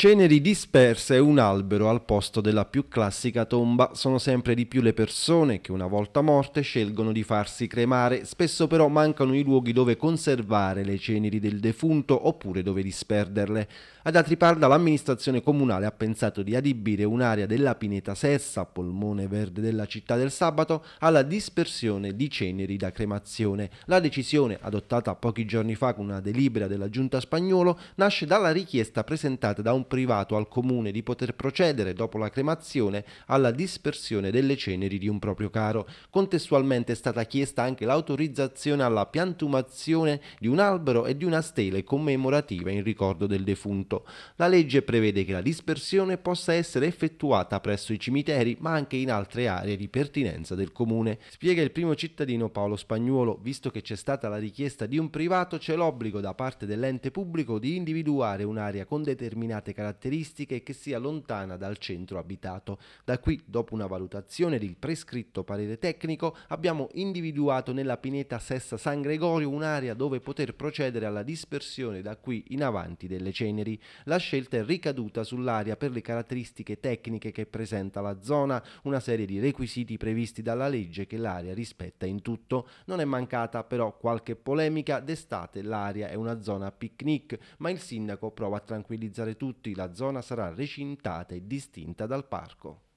Ceneri disperse e un albero al posto della più classica tomba sono sempre di più le persone che una volta morte scelgono di farsi cremare, spesso però mancano i luoghi dove conservare le ceneri del defunto oppure dove disperderle. Ad Atriparda l'amministrazione comunale ha pensato di adibire un'area della Pineta Sessa, polmone verde della città del sabato, alla dispersione di ceneri da cremazione. La decisione, adottata pochi giorni fa con una delibera della giunta spagnolo, nasce dalla richiesta presentata da un privato al comune di poter procedere dopo la cremazione alla dispersione delle ceneri di un proprio caro. Contestualmente è stata chiesta anche l'autorizzazione alla piantumazione di un albero e di una stele commemorativa in ricordo del defunto. La legge prevede che la dispersione possa essere effettuata presso i cimiteri ma anche in altre aree di pertinenza del comune. Spiega il primo cittadino Paolo Spagnuolo, visto che c'è stata la richiesta di un privato c'è l'obbligo da parte dell'ente pubblico di individuare un'area con determinate caratteristiche caratteristiche e che sia lontana dal centro abitato. Da qui, dopo una valutazione del prescritto parere tecnico, abbiamo individuato nella pineta Sessa San Gregorio un'area dove poter procedere alla dispersione da qui in avanti delle ceneri. La scelta è ricaduta sull'area per le caratteristiche tecniche che presenta la zona, una serie di requisiti previsti dalla legge che l'area rispetta in tutto. Non è mancata però qualche polemica, d'estate l'area è una zona picnic, ma il sindaco prova a tranquillizzare tutti la zona sarà recintata e distinta dal parco.